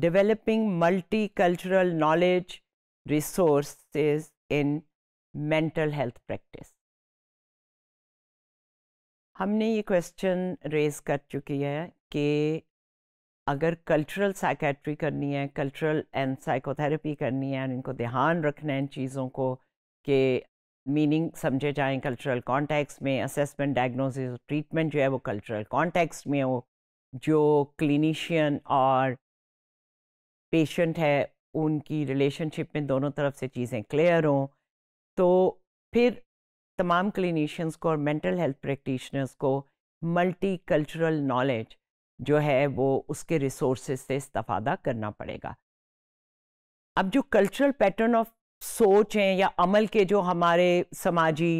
developing multicultural knowledge resources in mental health practice. हमने ये question raise कर चुकी है कि अगर कल्चरल साइकेट्री करनी है कल्चरल एंड साइकोथेरेपी करनी है और इनको ध्यान रखना है इन चीज़ों को कि मीनिंग समझे जाएं कल्चरल कॉन्टेक्स्ट में असेसमेंट डायग्नोसिस ट्रीटमेंट जो है वो कल्चरल कॉन्टेक्स्ट में हो जो क्लिनिशियन और पेशेंट है उनकी रिलेशनशिप में दोनों तरफ से चीज़ें क्लियर हों तो फिर तमाम क्लिनिशियंस को और मेंटल हेल्थ प्रैक्टिशनर्स को मल्टी कल्चरल नॉलेज जो है वो उसके रिसोर्स से इस्तफादा करना पड़ेगा अब जो कल्चरल पैटर्न ऑफ सोच हैं या अमल के जो हमारे समाजी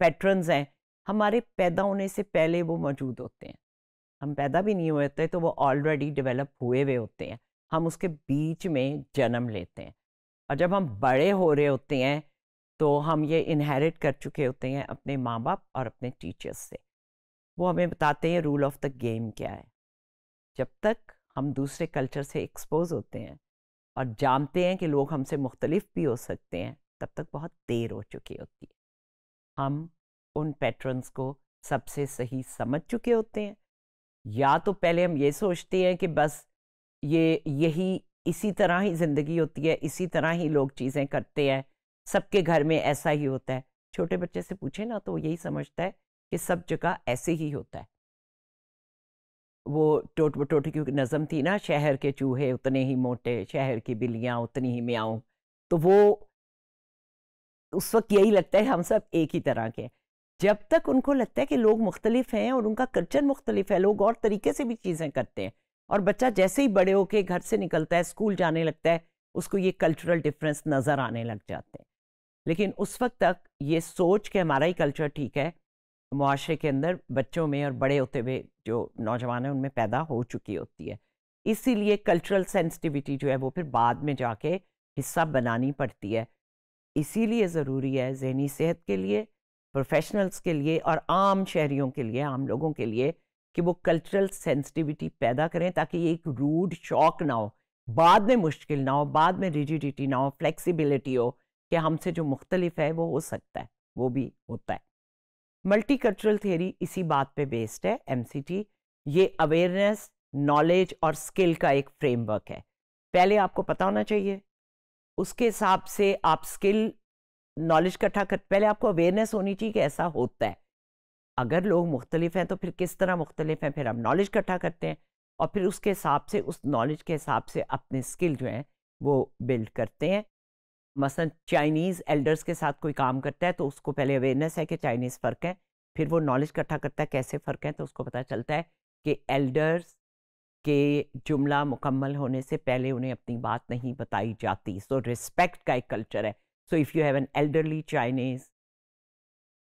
पैटर्न्स हैं हमारे पैदा होने से पहले वो मौजूद होते हैं हम पैदा भी नहीं हुए होते तो वो ऑलरेडी डेवलप हुए हुए होते हैं हम उसके बीच में जन्म लेते हैं और जब हम बड़े हो रहे होते हैं तो हम ये इनहेरिट कर चुके होते हैं अपने माँ बाप और अपने टीचर्स से वो हमें बताते हैं रूल ऑफ द गेम क्या है जब तक हम दूसरे कल्चर से एक्सपोज होते हैं और जानते हैं कि लोग हमसे मुख्तलिफ भी हो सकते हैं तब तक बहुत देर हो चुकी होती है हम उन पैटर्न्स को सबसे सही समझ चुके होते हैं या तो पहले हम ये सोचते हैं कि बस ये यही इसी तरह ही ज़िंदगी होती है इसी तरह ही लोग चीज़ें करते हैं सबके घर में ऐसा ही होता है छोटे बच्चे से पूछे ना तो वो यही समझता है कि सब जगह ऐसे ही होता है वो टोट बटोट की नज़म थी ना शहर के चूहे उतने ही मोटे शहर की बिल्लियाँ उतनी ही म्याऊँ तो वो उस वक्त यही लगता है हम सब एक ही तरह के जब तक उनको लगता है कि लोग मुख्तलिफ हैं और उनका कल्चर मुख्तलिफ है लोग और तरीके से भी चीज़ें करते हैं और बच्चा जैसे ही बड़े होके घर से निकलता है स्कूल जाने लगता है उसको ये कल्चरल डिफरेंस नज़र आने लग जाते हैं लेकिन उस वक्त तक ये सोच के हमारा ही कल्चर ठीक है माशरे के अंदर बच्चों में और बड़े होते हुए जो नौजवान हैं उनमें पैदा हो चुकी होती है इसीलिए कल्चरल सेंसिटिविटी जो है वो फिर बाद में जाके हिस्सा बनानी पड़ती है इसीलिए ज़रूरी है जहनी सेहत के लिए प्रोफेशनल्स के लिए और आम शहरीों के लिए आम लोगों के लिए कि वो कल्चरल सेंसिटिविटी पैदा करें ताकि ये एक रूड शौक ना हो बाद में मुश्किल ना हो बाद में रिजिडिटी ना हो फ्लेक्सिबिलिटी हो कि हमसे जो मुख्तलिफ है वो हो सकता है वो भी होता है मल्टी कल्चरल थियरी इसी बात पे बेस्ड है एम ये अवेयरनेस नॉलेज और स्किल का एक फ्रेमवर्क है पहले आपको पता होना चाहिए उसके हिसाब से आप स्किल नॉलेज इकट्ठा कर पहले आपको अवेयरनेस होनी चाहिए कि ऐसा होता है अगर लोग मुख्तलिफ हैं तो फिर किस तरह मुख्तलिफ हैं फिर हम नॉलेज इकट्ठा करते हैं और फिर उसके हिसाब से उस नॉलेज के हिसाब से अपने स्किल जो हैं वो बिल्ड करते हैं मसलन चाइनीज़ एल्डर्स के साथ कोई काम करता है तो उसको पहले अवेयरनेस है कि चाइनीज़ फ़र्क है फिर वो नॉलेज इकट्ठा करता है कैसे फ़र्क है तो उसको पता चलता है कि एल्डर्स के जुमला मुकम्मल होने से पहले उन्हें अपनी बात नहीं बताई जाती सो so, रिस्पेक्ट का एक कल्चर है so if you have an elderly Chinese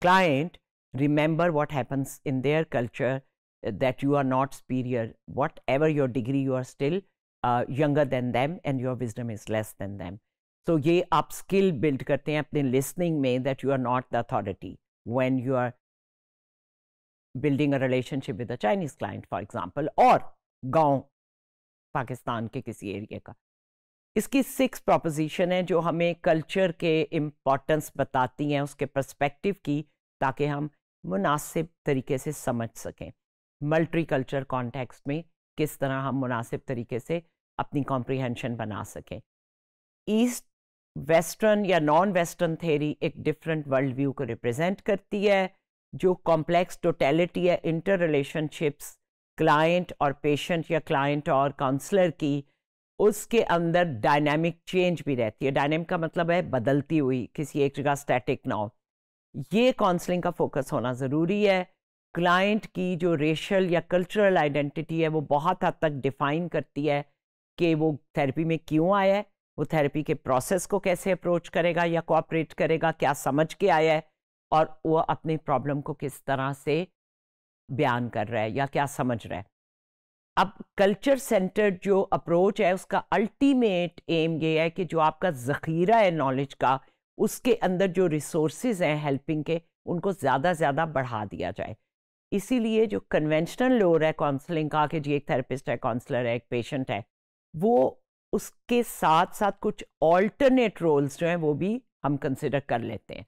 client remember what happens in their culture uh, that you are not superior. Whatever your degree, you are still uh, younger than them and your wisdom is less than them. So ye up skill build karte hain apne listening mein that you are not the authority when you are building a relationship with a chinese client for example or gaon pakistan ke kisi area ka इसकी six proposition है जो हमें culture के importance बताती हैं उसके perspective की ताकि हम मुनासिब तरीके से समझ सकें मल्टी कल्चर कॉन्टेक्स्ट में किस तरह हम मुनासिब तरीके से अपनी कॉम्प्रिहेंशन बना सकें ईस्ट वेस्टर्न या नॉन वेस्टर्न थेरी एक डिफरेंट वर्ल्ड व्यू को रिप्रेजेंट करती है जो कॉम्प्लेक्स टोटेलिटी या इंटर रिलेशनशिप्स क्लाइंट और पेशेंट या क्लाइंट और काउंसलर की उसके अंदर डायनेमिक चेंज भी रहती है डायनेमिक का मतलब है बदलती हुई किसी एक जगह स्टैटिक ना हो ये काउंसलिंग का फोकस होना ज़रूरी है क्लाइंट की जो रेशल या कल्चरल आइडेंटिटी है वो बहुत हद तक डिफाइन करती है कि वो थेरेपी में क्यों आया है वो थेरेपी के प्रोसेस को कैसे अप्रोच करेगा या कोऑपरेट करेगा क्या समझ के आया है और वो अपने प्रॉब्लम को किस तरह से बयान कर रहा है या क्या समझ रहा है अब कल्चर सेंटर्ड जो अप्रोच है उसका अल्टीमेट एम ये है कि जो आपका ज़खीरा है नॉलेज का उसके अंदर जो रिसोर्सेज हैं हेल्पिंग के उनको ज़्यादा से ज़्यादा बढ़ा दिया जाए इसीलिए जो कन्वेंशनल लोर है काउंसलिंग का कि जी एक थेरेपिस्ट है काउंसलर है एक पेशेंट है वो उसके साथ साथ कुछ ऑल्टरनेट रोल्स जो हैं वो भी हम कंसिडर कर लेते हैं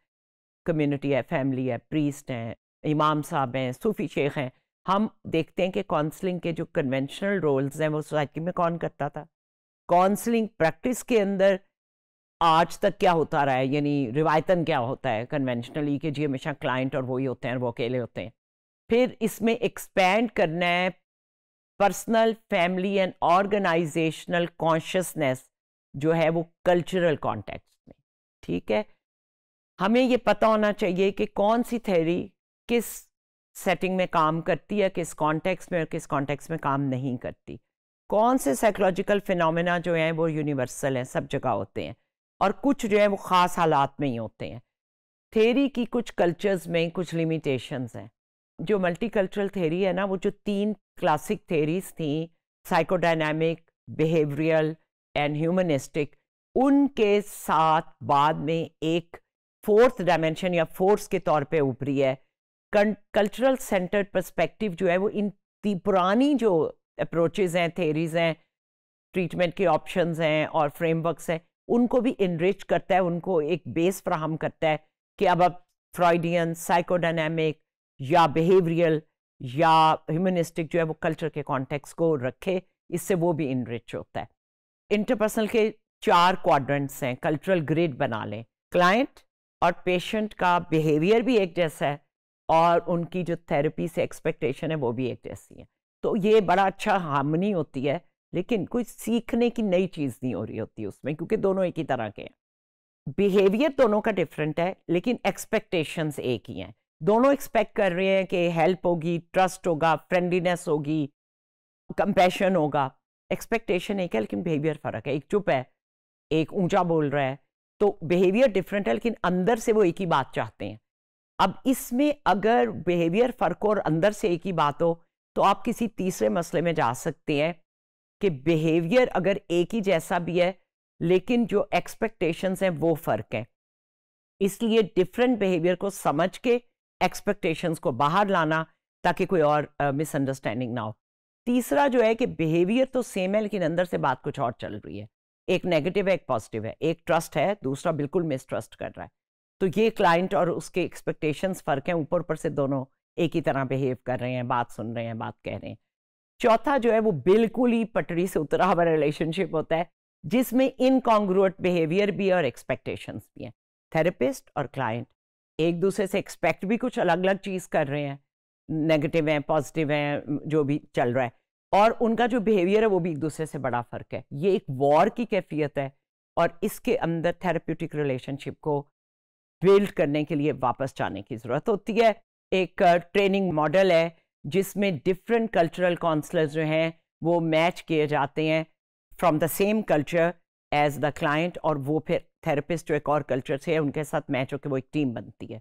कम्युनिटी है फैमिली है प्रीस्ट हैं इमाम साहब हैं सूफी शेख हैं हम देखते हैं कि काउंसलिंग के जो कन्वेंशनल रोल्स हैं वो सोसाइटी में कौन करता था काउंसलिंग प्रैक्टिस के अंदर आज तक क्या होता रहा है यानी रिवायतन क्या होता है कन्वेंशनली कि जी हमेशा क्लाइंट और वो ही होते हैं वो अकेले होते हैं फिर इसमें एक्सपेंड करना है personal family and organisational consciousness जो है वो कल्चरल कॉन्टेक्स्ट में ठीक है हमें ये पता होना चाहिए कि कौन सी थेरी किस सेटिंग में काम करती है किस कॉन्टेक्स्ट में और किस कॉन्टेक्स्ट में काम नहीं करती कौन से साइकोलॉजिकल फिनोमेना जो हैं वो यूनिवर्सल हैं सब जगह होते हैं और कुछ जो है वो ख़ास हालात में ही होते हैं थेरी की कुछ कल्चर्स में कुछ लिमिटेशंस हैं जो मल्टी कल्चरल थेरी है ना वो जो तीन क्लासिक थेरीज थी साइकोडाइनमिक बिहेवियरल एंड ह्यूमनिस्टिक उनके साथ बाद में एक फोर्थ डायमेंशन या फोर्स के तौर पे उभरी है कल्चरल सेंटर्ड पर्सपेक्टिव जो है वो इन पुरानी जो अप्रोचेज हैं थेरीज हैं ट्रीटमेंट के ऑप्शंस हैं और फ्रेमवर्क्स हैं उनको भी इनरिच करता है उनको एक बेस फ्राहम करता है कि अब अब फ्रॉइडियन साइकोडाइनमिक या बिहेवियल या ह्यूमनिस्टिक जो है वो कल्चर के कॉन्टेक्स को रखे इससे वो भी इनरिच होता है इंटरपर्सनल के चार क्वाड्रेंट्स हैं कल्चरल ग्रिड बना लें क्लाइंट और पेशेंट का बिहेवियर भी एक जैसा है और उनकी जो थेरेपी से एक्सपेक्टेशन है वो भी एक जैसी है तो ये बड़ा अच्छा हार्मनी होती है लेकिन कोई सीखने की नई चीज़ नहीं हो रही होती उसमें क्योंकि दोनों एक ही तरह के हैं बिहेवियर दोनों का डिफरेंट है लेकिन एक्सपेक्टेशंस एक ही हैं दोनों एक्सपेक्ट कर रहे हैं कि हेल्प होगी ट्रस्ट होगा फ्रेंडलीनेस होगी कंपेशन होगा एक्सपेक्टेशन एक है लेकिन बिहेवियर फ़र्क है एक चुप है एक ऊंचा बोल रहा है तो बिहेवियर डिफरेंट है लेकिन अंदर से वो एक ही बात चाहते हैं अब इसमें अगर बिहेवियर फ़र्क हो और अंदर से एक ही बात हो तो आप किसी तीसरे मसले में जा सकते हैं कि बिहेवियर अगर एक ही जैसा भी है लेकिन जो एक्सपेक्टेशंस हैं वो फ़र्क है इसलिए डिफरेंट बिहेवियर को समझ के एक्सपेक्टेशंस को बाहर लाना ताकि कोई और मिसअंडरस्टैंडिंग ना हो तीसरा जो है कि बिहेवियर तो सेम है लेकिन अंदर से बात कुछ और चल रही है एक नेगेटिव है एक पॉजिटिव है एक ट्रस्ट है दूसरा बिल्कुल मिसट्रस्ट कर रहा है तो ये क्लाइंट और उसके एक्सपेक्टेशंस फ़र्क हैं ऊपर ऊपर से दोनों एक ही तरह बिहेव कर रहे हैं बात सुन रहे हैं बात कह रहे हैं चौथा जो है वो बिल्कुल ही पटरी से उतरा हुआ रिलेशनशिप होता है जिसमें इनकॉन्ग्रुएट बिहेवियर भी और एक्सपेक्टेशंस भी हैं थेरेपिस्ट और क्लाइंट एक दूसरे से एक्सपेक्ट भी कुछ अलग अलग चीज़ कर रहे हैं नेगेटिव हैं पॉजिटिव हैं जो भी चल रहा है और उनका जो बिहेवियर है वो भी एक दूसरे से बड़ा फ़र्क है ये एक वॉर की कैफियत है और इसके अंदर थेरेप्यूटिक रिलेशनशिप को बिल्ड करने के लिए वापस जाने की ज़रूरत होती है एक ट्रेनिंग मॉडल है जिसमें डिफरेंट कल्चरल काउंसलर्स जो हैं वो मैच किए जाते हैं from the same culture as the client और वो फिर थेरेपिस्ट जो एक और कल्चर से है उनके साथ मैच होकर वो एक टीम बनती है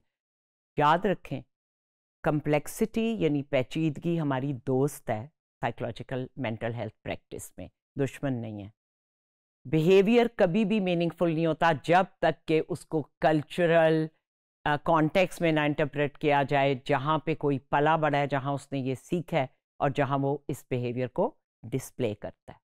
याद रखें कम्प्लेक्सिटी यानी पेचीदगी हमारी दोस्त है साइकोलॉजिकल मेंटल हेल्थ प्रैक्टिस में दुश्मन नहीं है बिहेवियर कभी भी मीनिंगफुल नहीं होता जब तक के उसको कल्चरल कॉन्टेक्स्ट में ना इंटरप्रेट किया जाए जहाँ पे कोई पला बड़ा है जहाँ उसने ये सीखा है और जहाँ वो इस बिहेवियर को डिस्प्ले करता है